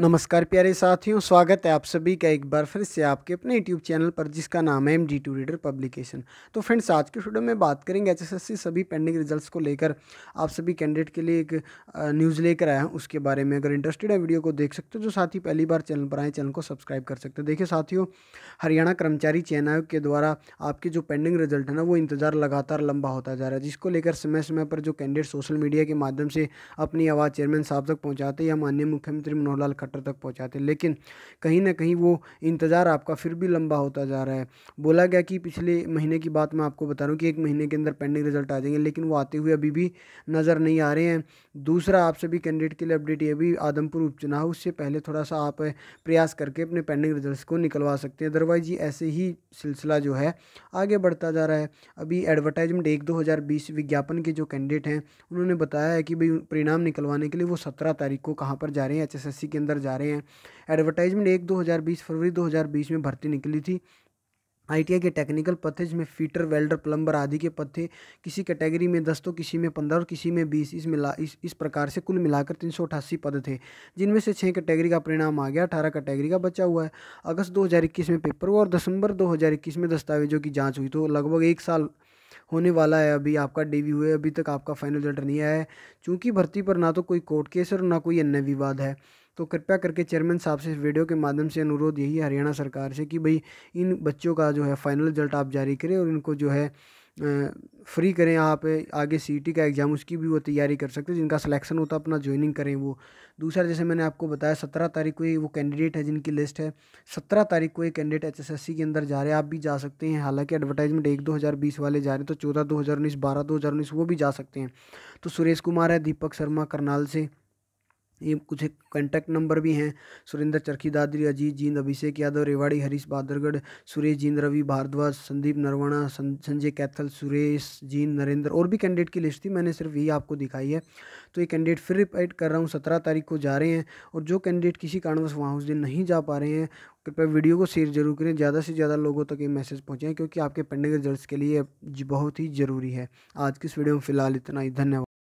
नमस्कार प्यारे साथियों स्वागत है आप सभी का एक बार फिर से आपके अपने यूट्यूब चैनल पर जिसका नाम है M D two reader publication तो फ्रेंड्स आज के वीडियो में बात करेंगे एचएसएससी सभी पेंडिंग रिजल्ट्स को लेकर आप सभी कैंडिडेट के लिए एक न्यूज़ लेकर आया हूँ उसके बारे में अगर इंटरेस्टेड है वीडियो को देख सकते हो जो साथी पहली बार चैनल पर आए चैनल को सब्सक्राइब कर सकते हो देखिए साथियों हरियाणा कर्मचारी चयन आयोग के द्वारा आपके जो पेंडिंग रिजल्ट है ना वो इंतजार लगातार लंबा होता जा रहा है जिसको लेकर समय समय पर जो कैंडिडेट सोशल मीडिया के माध्यम से अपनी आवाज़ चेयरमैन साहब तक पहुँचाते या माननीय मुख्यमंत्री मनोहर लाल खट्टर तक पहुँचाते लेकिन कहीं ना कहीं वो इंतज़ार आपका फिर भी लंबा होता जा रहा है बोला गया कि पिछले महीने की बात मैं आपको बता रहा हूँ कि एक महीने के अंदर पेंडिंग रिजल्ट आ जाएंगे लेकिन वो आते हुए अभी भी नज़र नहीं आ रहे हैं दूसरा आप सभी कैंडिडेट के लिए अपडेट ये भी आदमपुर उपचुनाव उससे पहले थोड़ा सा आप प्रयास करके अपने पेंडिंग रिजल्ट को निकलवा सकते हैं अदरवाइज ये ऐसे ही सिलसिला जो है आगे बढ़ता जा रहा है अभी एडवर्टाइजमेंट एक दो हज़ार बीस विज्ञापन के जो कैंडिडेट हैं उन्होंने बताया है कि भाई परिणाम निकलवाने के लिए वो सत्रह तारीख को कहाँ पर जा रहे हैं एच के अंदर अंदर जा रहे हैं एडवर्टाइजमेंट एक दो हज़ार बीस फरवरी दो हज़ार बीस में भर्ती निकली थी आईटीआई के टेक्निकल पद थे जिसमें फीटर वेल्डर प्लम्बर आदि के पद थे किसी कैटेगरी में दस तो किसी में पंद्रह और किसी में बीस इस मिला इस इस प्रकार से कुल मिलाकर तीन सौ अठासी पद थे जिनमें से छः कैटेगरी का परिणाम आ गया अठारह कैटेगरी का बचा हुआ है अगस्त दो हज़ार इक्कीस में पेपर हुआ और दिसंबर दो हज़ार इक्कीस में दस्तावेजों की जाँच हुई तो लगभग एक साल होने वाला है अभी आपका डेव्यू है अभी तक आपका फाइनल रिजल्ट नहीं आया है चूँकि भर्ती पर ना तो कोई कोर्ट केस और ना कोई अन्य विवाद है तो कृपया करके चेयरमैन साहब से इस वीडियो के माध्यम से अनुरोध यही हरियाणा सरकार से कि भाई इन बच्चों का जो है फाइनल रिजल्ट आप जारी करें और इनको जो है फ्री करें आप आगे सी e का एग्ज़ाम उसकी भी वो तैयारी कर सकते हैं जिनका सिलेक्शन होता है अपना ज्वाइनिंग करें वो दूसरा जैसे मैंने आपको बताया सत्रह तारीख को ही वो कैंडिडेट है जिनकी लिस्ट है सत्रह तारीख को ये कैंडिडेट एचएसएससी के अंदर जा रहे हैं आप भी जा सकते हैं हालांकि एडवर्टाइजमेंट एक दो हज़ार बीस वाले जा रहे हैं तो चौदह दो हज़ार उन्नीस बारह दो हज़ार उन्नीस वो भी जा सकते हैं तो सुरेश कुमार है दीपक शर्मा करनाल से ये कुछ एक कॉन्टैक्ट नंबर भी हैं सुरेंद्र चरखी दादरी अजीत जींद अभिषेक यादव रेवाड़ी हरीश बहादुरगढ़ सुरेश जींद रवि भारद्वाज संदीप नरवाना संजय कैथल सुरेश जींद नरेंद्र और भी कैंडिडेट की लिस्ट थी मैंने सिर्फ यही आपको दिखाई है तो ये कैंडिडेट फिर रिपीट कर रहा हूँ सत्रह तारीख को जा रहे हैं और जो कैंडिडेट किसी कारणवश वहाँ उस दिन नहीं जा पा रहे हैं कृपया वीडियो को शेयर जरूर करें ज़्यादा से ज़्यादा लोगों तक ये मैसेज पहुँचाएँ क्योंकि आपके पेंडिंग रिजल्ट के लिए बहुत ही ज़रूरी है आज की इस वीडियो में फिलहाल इतना ही धन्यवाद